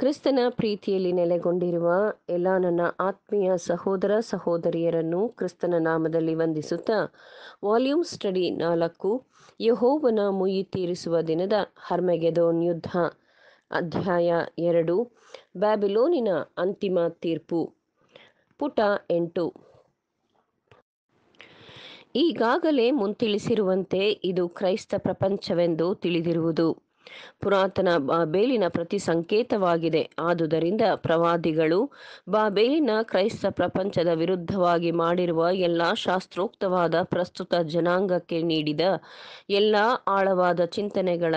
ಕ್ರಿಸ್ತನ ಪ್ರೀತಿಯಲ್ಲಿ ನೆಲೆಗೊಂಡಿರುವ ಎಲ್ಲ ನನ್ನ ಆತ್ಮೀಯ ಸಹೋದರ ಸಹೋದರಿಯರನ್ನು ಕ್ರಿಸ್ತನ ನಾಮದಲ್ಲಿ ವಂದಿಸುತ್ತಾ ವಾಲ್ಯೂಮ್ ಸ್ಟಡಿ ನಾಲ್ಕು ಯಹೋವನ ಮುಯಿ ತೀರಿಸುವ ದಿನದ ಹರ್ಮೆಗೆದೋನ್ ಯುದ್ಧ ಅಧ್ಯಾಯ ಎರಡು ಬ್ಯಾಬಿಲೋನಿನ ಅಂತಿಮ ತೀರ್ಪು ಪುಟ ಎಂಟು ಈಗಾಗಲೇ ಮುಂತಿಳಿಸಿರುವಂತೆ ಇದು ಕ್ರೈಸ್ತ ಪ್ರಪಂಚವೆಂದು ತಿಳಿದಿರುವುದು ಪುರಾತನ ಬಾಬೇಲಿನ ಪ್ರತಿ ಸಂಕೇತವಾಗಿದೆ ಆದುದರಿಂದ ಪ್ರವಾದಿಗಳು ಬಾಬೇಲಿನ ಕ್ರೈಸ್ತ ಪ್ರಪಂಚದ ವಿರುದ್ಧವಾಗಿ ಮಾಡಿರುವ ಎಲ್ಲಾ ಶಾಸ್ತ್ರೋಕ್ತವಾದ ಪ್ರಸ್ತುತ ಜನಾಂಗಕ್ಕೆ ನೀಡಿದ ಎಲ್ಲಾ ಆಳವಾದ ಚಿಂತನೆಗಳ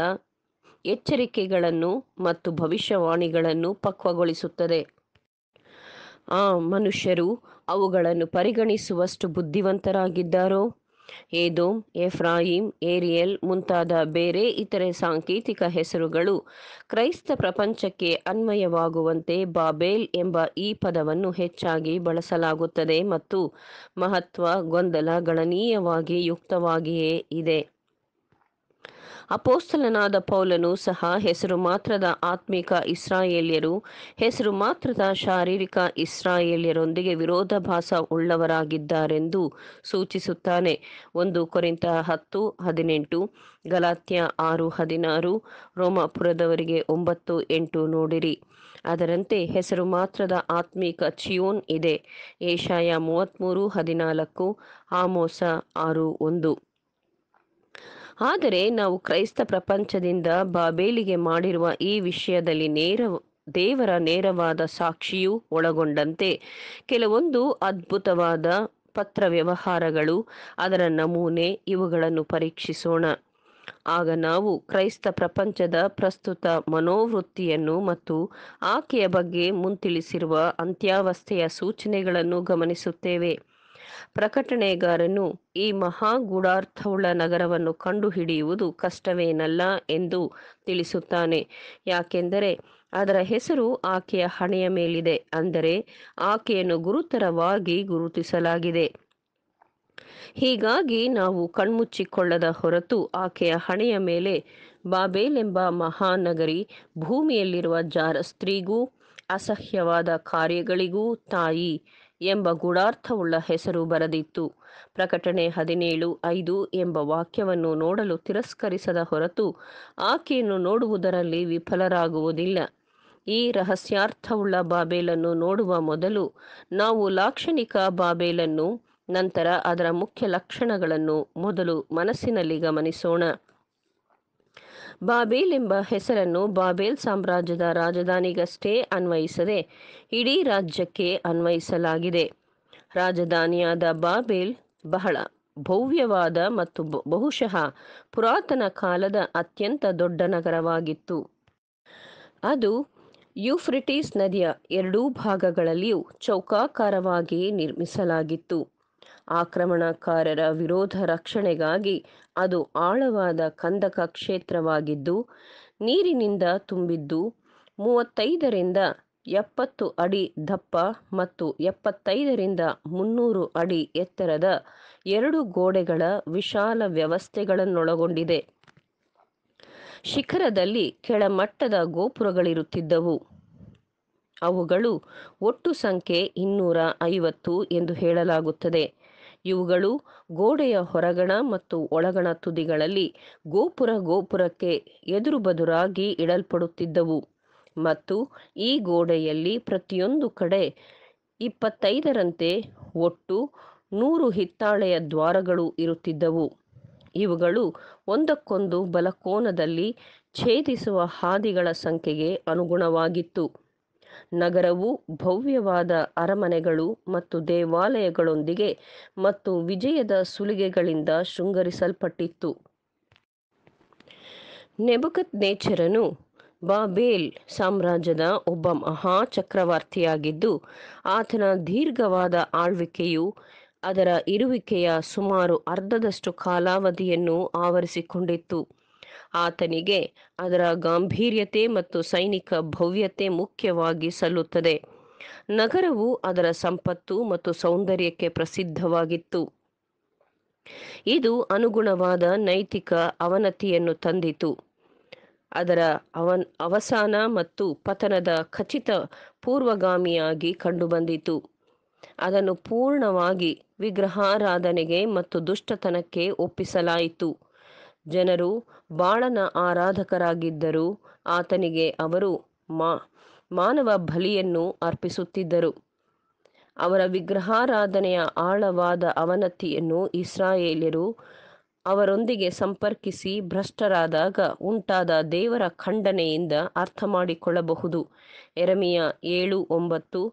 ಎಚ್ಚರಿಕೆಗಳನ್ನು ಮತ್ತು ಭವಿಷ್ಯವಾಣಿಗಳನ್ನು ಪಕ್ವಗೊಳಿಸುತ್ತದೆ ಆ ಮನುಷ್ಯರು ಅವುಗಳನ್ನು ಪರಿಗಣಿಸುವಷ್ಟು ಬುದ್ಧಿವಂತರಾಗಿದ್ದಾರೋ ಏದೋಮ್ ಎಫ್ರಾಯಿಂ ಏರಿಯಲ್ ಮುಂತಾದ ಬೇರೆ ಇತರೆ ಸಾಂಕೇತಿಕ ಹೆಸರುಗಳು ಕ್ರೈಸ್ತ ಪ್ರಪಂಚಕ್ಕೆ ಅನ್ವಯವಾಗುವಂತೆ ಬಾಬೇಲ್ ಎಂಬ ಈ ಪದವನ್ನು ಹೆಚ್ಚಾಗಿ ಬಳಸಲಾಗುತ್ತದೆ ಮತ್ತು ಮಹತ್ವ ಗೊಂದಲ ಗಣನೀಯವಾಗಿ ಯುಕ್ತವಾಗಿಯೇ ಇದೆ ಅಪೋಸ್ತಲನಾದ ಪೌಲನು ಸಹ ಹೆಸರು ಮಾತ್ರದ ಆತ್ಮಿಕ ಇಸ್ರಾಯೇಲ್ಯರು ಹೆಸರು ಮಾತ್ರದ ಶಾರೀರಿಕ ಇಸ್ರಾಯೇಲ್ಯರೊಂದಿಗೆ ಭಾಸ ಉಳ್ಳವರಾಗಿದ್ದಾರೆಂದು ಸೂಚಿಸುತ್ತಾನೆ ಒಂದು ಕೊರಿಂತ ಹತ್ತು ಹದಿನೆಂಟು ಗಲಾತ್ಯ ಆರು ಹದಿನಾರು ರೋಮಾಪುರದವರಿಗೆ ಒಂಬತ್ತು ಎಂಟು ನೋಡಿರಿ ಅದರಂತೆ ಹೆಸರು ಮಾತ್ರದ ಆತ್ಮೀಕ ಚಿಯೋನ್ ಇದೆ ಏಷಾಯ ಮೂವತ್ತ್ಮೂರು ಹದಿನಾಲ್ಕು ಆಮೋಸ ಆರು ಒಂದು ಆದರೆ ನಾವು ಕ್ರೈಸ್ತ ಪ್ರಪಂಚದಿಂದ ಬಾಬೇಲಿಗೆ ಮಾಡಿರುವ ಈ ವಿಷಯದಲ್ಲಿ ನೇರ ದೇವರ ನೇರವಾದ ಸಾಕ್ಷಿಯೂ ಒಳಗೊಂಡಂತೆ ಕೆಲವೊಂದು ಅದ್ಭುತವಾದ ಪತ್ರ ವ್ಯವಹಾರಗಳು ಅದರ ನಮೂನೆ ಇವುಗಳನ್ನು ಪರೀಕ್ಷಿಸೋಣ ಆಗ ನಾವು ಕ್ರೈಸ್ತ ಪ್ರಪಂಚದ ಪ್ರಸ್ತುತ ಮನೋವೃತ್ತಿಯನ್ನು ಮತ್ತು ಆಕೆಯ ಬಗ್ಗೆ ಮುಂತಿಳಿಸಿರುವ ಅಂತ್ಯಾವಸ್ಥೆಯ ಸೂಚನೆಗಳನ್ನು ಗಮನಿಸುತ್ತೇವೆ ಪ್ರಕಟಣೆಗಾರನು ಈ ಮಹಾ ಗೂಢಾರ್ಥವುಳ್ಳ ನಗರವನ್ನು ಕಂಡುಹಿಡಿಯುವುದು ಕಷ್ಟವೇನಲ್ಲ ಎಂದು ತಿಳಿಸುತ್ತಾನೆ ಯಾಕೆಂದರೆ ಅದರ ಹೆಸರು ಆಕೆಯ ಹಣೆಯ ಮೇಲಿದೆ ಅಂದರೆ ಆಕೆಯನ್ನು ಗುರುತರವಾಗಿ ಗುರುತಿಸಲಾಗಿದೆ ಹೀಗಾಗಿ ನಾವು ಕಣ್ಮುಚ್ಚಿಕೊಳ್ಳದ ಹೊರತು ಆಕೆಯ ಹಣೆಯ ಮೇಲೆ ಎಂಬ ಮಹಾನಗರಿ ಭೂಮಿಯಲ್ಲಿರುವ ಜಾರಸ್ತ್ರೀಗೂ ಅಸಹ್ಯವಾದ ಕಾರ್ಯಗಳಿಗೂ ತಾಯಿ ಎಂಬ ಗೂಢಾರ್ಥವುಳ್ಳ ಹೆಸರು ಬರೆದಿತ್ತು ಪ್ರಕಟಣೆ ಹದಿನೇಳು ಐದು ಎಂಬ ವಾಕ್ಯವನ್ನು ನೋಡಲು ತಿರಸ್ಕರಿಸದ ಹೊರತು ಆಕೆಯನ್ನು ನೋಡುವುದರಲ್ಲಿ ವಿಫಲರಾಗುವುದಿಲ್ಲ ಈ ರಹಸ್ಯಾರ್ಥವುಳ್ಳ ಬಾಬೇಲನ್ನು ನೋಡುವ ಮೊದಲು ನಾವು ಲಾಕ್ಷಣಿಕ ಬಾಬೇಲನ್ನು ನಂತರ ಅದರ ಮುಖ್ಯ ಲಕ್ಷಣಗಳನ್ನು ಮೊದಲು ಮನಸ್ಸಿನಲ್ಲಿ ಗಮನಿಸೋಣ ಬಾಬೇಲ್ ಎಂಬ ಹೆಸರನ್ನು ಬಾಬೇಲ್ ಸಾಮ್ರಾಜ್ಯದ ರಾಜಧಾನಿಗಷ್ಟೇ ಅನ್ವಯಿಸದೆ ಇಡೀ ರಾಜ್ಯಕ್ಕೆ ಅನ್ವಯಿಸಲಾಗಿದೆ ರಾಜಧಾನಿಯಾದ ಬಾಬೇಲ್ ಬಹಳ ಭವ್ಯವಾದ ಮತ್ತು ಬಹುಶಃ ಪುರಾತನ ಕಾಲದ ಅತ್ಯಂತ ದೊಡ್ಡ ನಗರವಾಗಿತ್ತು ಅದು ಯುಫ್ರಿಟಿಸ್ ನದಿಯ ಎರಡೂ ಭಾಗಗಳಲ್ಲಿಯೂ ಚೌಕಾಕಾರವಾಗಿ ನಿರ್ಮಿಸಲಾಗಿತ್ತು ಆಕ್ರಮಣಕಾರರ ವಿರೋಧ ರಕ್ಷಣೆಗಾಗಿ ಅದು ಆಳವಾದ ಕಂದಕ ಕ್ಷೇತ್ರವಾಗಿದ್ದು ನೀರಿನಿಂದ ತುಂಬಿದ್ದು ಮೂವತ್ತೈದರಿಂದ ಎಪ್ಪತ್ತು ಅಡಿ ದಪ್ಪ ಮತ್ತು ಎಪ್ಪತ್ತೈದರಿಂದ ಮುನ್ನೂರು ಅಡಿ ಎತ್ತರದ ಎರಡು ಗೋಡೆಗಳ ವಿಶಾಲ ವ್ಯವಸ್ಥೆಗಳನ್ನೊಳಗೊಂಡಿದೆ ಶಿಖರದಲ್ಲಿ ಕೆಳಮಟ್ಟದ ಗೋಪುರಗಳಿರುತ್ತಿದ್ದವು ಅವುಗಳು ಒಟ್ಟು ಸಂಖ್ಯೆ ಇನ್ನೂರ ಐವತ್ತು ಎಂದು ಹೇಳಲಾಗುತ್ತದೆ ಇವುಗಳು ಗೋಡೆಯ ಹೊರಗಣ ಮತ್ತು ಒಳಗಣ ತುದಿಗಳಲ್ಲಿ ಗೋಪುರ ಗೋಪುರಕ್ಕೆ ಎದುರು ಬದುರಾಗಿ ಇಡಲ್ಪಡುತ್ತಿದ್ದವು ಮತ್ತು ಈ ಗೋಡೆಯಲ್ಲಿ ಪ್ರತಿಯೊಂದು ಕಡೆ ಇಪ್ಪತ್ತೈದರಂತೆ ಒಟ್ಟು ನೂರು ಹಿತ್ತಾಳೆಯ ದ್ವಾರಗಳು ಇರುತ್ತಿದ್ದವು ಇವುಗಳು ಒಂದಕ್ಕೊಂದು ಬಲಕೋನದಲ್ಲಿ ಛೇದಿಸುವ ಹಾದಿಗಳ ಸಂಖ್ಯೆಗೆ ಅನುಗುಣವಾಗಿತ್ತು ನಗರವು ಭವ್ಯವಾದ ಅರಮನೆಗಳು ಮತ್ತು ದೇವಾಲಯಗಳೊಂದಿಗೆ ಮತ್ತು ವಿಜಯದ ಸುಲಿಗೆಗಳಿಂದ ಶೃಂಗರಿಸಲ್ಪಟ್ಟಿತ್ತು ನೆಬಕತ್ ನೇಚರನು ಬಾಬೇಲ್ ಸಾಮ್ರಾಜ್ಯದ ಒಬ್ಬ ಮಹಾ ಚಕ್ರವರ್ತಿಯಾಗಿದ್ದು ಆತನ ದೀರ್ಘವಾದ ಆಳ್ವಿಕೆಯು ಅದರ ಇರುವಿಕೆಯ ಸುಮಾರು ಅರ್ಧದಷ್ಟು ಕಾಲಾವಧಿಯನ್ನು ಆವರಿಸಿಕೊಂಡಿತ್ತು ಆತನಿಗೆ ಅದರ ಗಾಂಭೀರ್ಯತೆ ಮತ್ತು ಸೈನಿಕ ಭವ್ಯತೆ ಮುಖ್ಯವಾಗಿ ಸಲ್ಲುತ್ತದೆ ನಗರವು ಅದರ ಸಂಪತ್ತು ಮತ್ತು ಸೌಂದರ್ಯಕ್ಕೆ ಪ್ರಸಿದ್ಧವಾಗಿತ್ತು ಇದು ಅನುಗುಣವಾದ ನೈತಿಕ ಅವನತಿಯನ್ನು ತಂದಿತು ಅದರ ಅವನ್ ಅವಸಾನ ಮತ್ತು ಪತನದ ಖಚಿತ ಪೂರ್ವಗಾಮಿಯಾಗಿ ಕಂಡುಬಂದಿತು ಅದನ್ನು ಪೂರ್ಣವಾಗಿ ವಿಗ್ರಹಾರಾಧನೆಗೆ ಮತ್ತು ದುಷ್ಟತನಕ್ಕೆ ಒಪ್ಪಿಸಲಾಯಿತು ಜನರು ಬಾಳನ ಆರಾಧಕರಾಗಿದ್ದರು ಆತನಿಗೆ ಅವರು ಮಾ ಮಾನವ ಬಲಿಯನ್ನು ಅರ್ಪಿಸುತ್ತಿದ್ದರು ಅವರ ವಿಗ್ರಹಾರಾಧನೆಯ ಆಳವಾದ ಅವನತಿಯನ್ನು ಇಸ್ರಾಯೇಲ್ಯರು ಅವರೊಂದಿಗೆ ಸಂಪರ್ಕಿಸಿ ಭ್ರಷ್ಟರಾದಾಗ ಉಂಟಾದ ದೇವರ ಖಂಡನೆಯಿಂದ ಅರ್ಥ ಮಾಡಿಕೊಳ್ಳಬಹುದು ಎರಮಿಯ ಏಳು ಒಂಬತ್ತು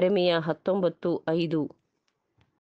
ಎರಮಿಯ ಹತ್ತೊಂಬತ್ತು ಐದು